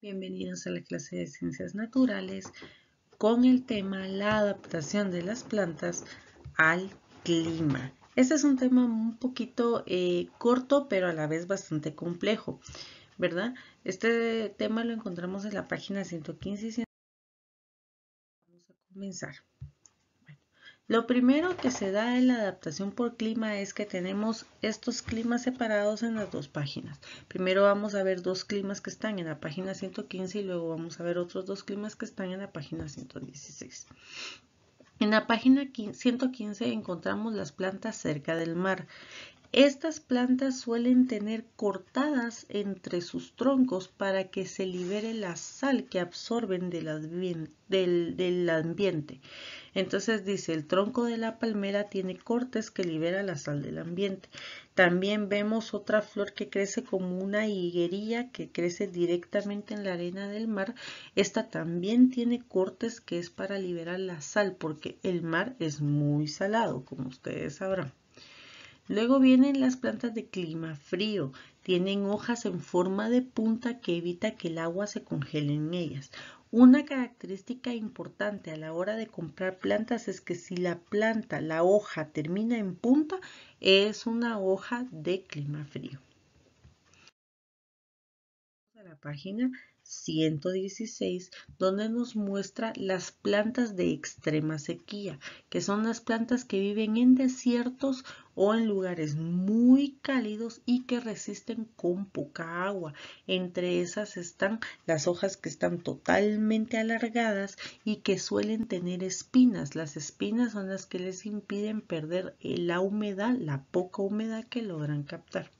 Bienvenidos a la clase de Ciencias Naturales con el tema la adaptación de las plantas al clima. Este es un tema un poquito eh, corto, pero a la vez bastante complejo, ¿verdad? Este tema lo encontramos en la página 115 y 115. Vamos a comenzar. Lo primero que se da en la adaptación por clima es que tenemos estos climas separados en las dos páginas. Primero vamos a ver dos climas que están en la página 115 y luego vamos a ver otros dos climas que están en la página 116. En la página 115 encontramos las plantas cerca del mar. Estas plantas suelen tener cortadas entre sus troncos para que se libere la sal que absorben del, ambiente. Entonces dice, el tronco de la palmera tiene cortes que libera la sal del ambiente. También vemos otra flor que crece como una higuería que crece directamente en la arena del mar. Esta también tiene cortes que es para liberar la sal porque el mar es muy salado, como ustedes sabrán. Luego vienen las plantas de clima frío. Tienen hojas en forma de punta que evita que el agua se congele en ellas. Una característica importante a la hora de comprar plantas es que si la planta, la hoja termina en punta, es una hoja de clima frío. A la página 116, donde nos muestra las plantas de extrema sequía, que son las plantas que viven en desiertos o en lugares muy cálidos y que resisten con poca agua. Entre esas están las hojas que están totalmente alargadas y que suelen tener espinas. Las espinas son las que les impiden perder la humedad, la poca humedad que logran captar.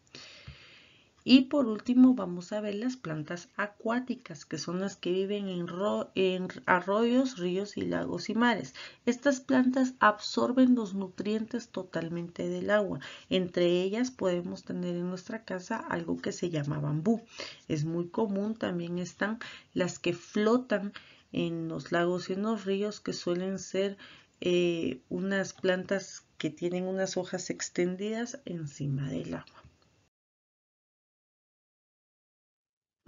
Y por último vamos a ver las plantas acuáticas, que son las que viven en, arroyos, ríos y lagos y mares. Estas plantas absorben los nutrientes totalmente del agua. Entre ellas podemos tener en nuestra casa algo que se llama bambú. Es muy común, también están las que flotan en los lagos y en los ríos, que suelen ser eh, unas plantas que tienen unas hojas extendidas encima del agua.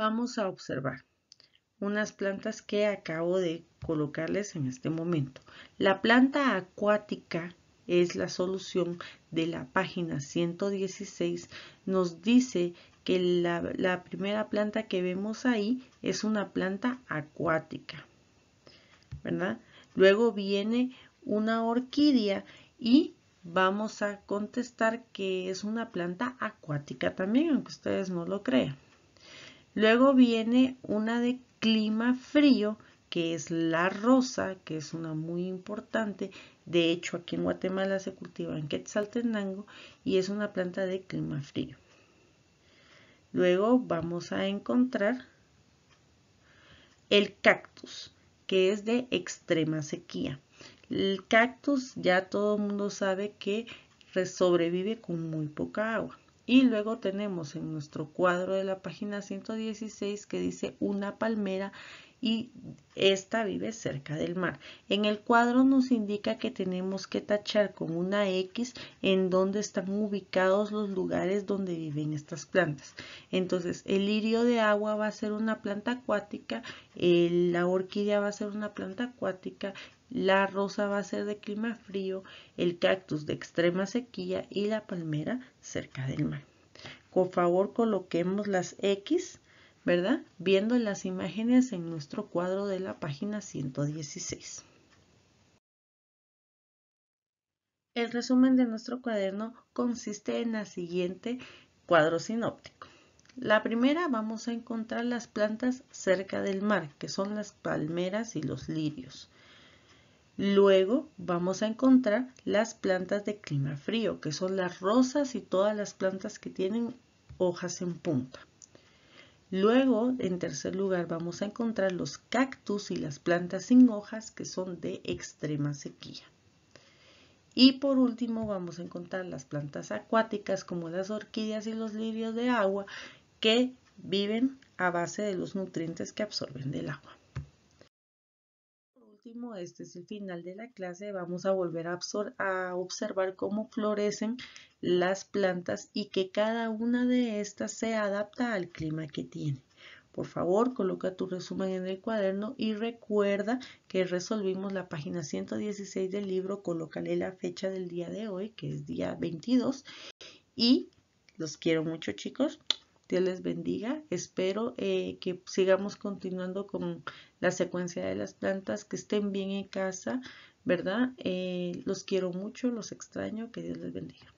vamos a observar unas plantas que acabo de colocarles en este momento. La planta acuática es la solución de la página 116. Nos dice que la, primera planta que vemos ahí es una planta acuática. ¿Verdad? Luego viene una orquídea y vamos a contestar que es una planta acuática también, aunque ustedes no lo crean. Luego viene una de clima frío, que es la rosa, que es una muy importante. De hecho, aquí en Guatemala se cultiva en Quetzaltenango y es una planta de clima frío. Luego vamos a encontrar el cactus, que es de extrema sequía. El cactus ya todo el mundo sabe que sobrevive con muy poca agua. Y luego tenemos en nuestro cuadro de la página 116 que dice una palmera y esta vive cerca del mar. En el cuadro nos indica que tenemos que tachar con una X en donde están ubicados los lugares donde viven estas plantas. Entonces, el lirio de agua va a ser una planta acuática, la orquídea va a ser una planta acuática la rosa va a ser de clima frío, el cactus de extrema sequía y la palmera cerca del mar. Por favor, coloquemos las X, ¿verdad? Viendo las imágenes en nuestro cuadro de la página 116. El resumen de nuestro cuaderno consiste en la siguiente cuadro sinóptico. La primera vamos a encontrar las plantas cerca del mar, que son las palmeras y los lirios. Luego vamos a encontrar las plantas de clima frío, que son las rosas y todas las plantas que tienen hojas en punta. Luego, en tercer lugar, vamos a encontrar los cactus y las plantas sin hojas, que son de extrema sequía. Y por último vamos a encontrar las plantas acuáticas como las orquídeas y los lirios de agua que viven a base de los nutrientes que absorben del agua este es el final de la clase, vamos a volver a, a observar cómo florecen las plantas y que cada una de estas se adapta al clima que tiene. Por favor, coloca tu resumen en el cuaderno y recuerda que resolvimos la página 116 del libro, colócale la fecha del día de hoy, que es día 22. Y los quiero mucho, chicos. Dios les bendiga. Espero eh, que sigamos continuando con la secuencia de las plantas, que estén bien en casa, ¿verdad? Eh, los quiero mucho, los extraño, que Dios les bendiga.